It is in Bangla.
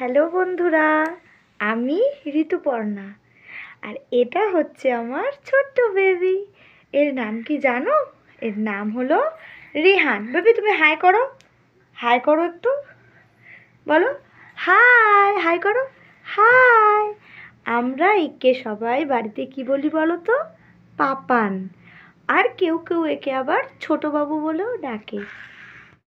হ্যালো বন্ধুরা আমি ঋতুপর্ণা আর এটা হচ্ছে আমার ছোট্ট বেবি এর নাম কি জানো এর নাম হলো রিহান বেবি তুমি হাই করো হাই করো একটু বলো হাই হাই করো হাই আমরা একে সবাই বাড়িতে কি বলি বলো তো পাপান আর কেউ কেউ একে আবার ছোটো বাবু বলেও ডাকে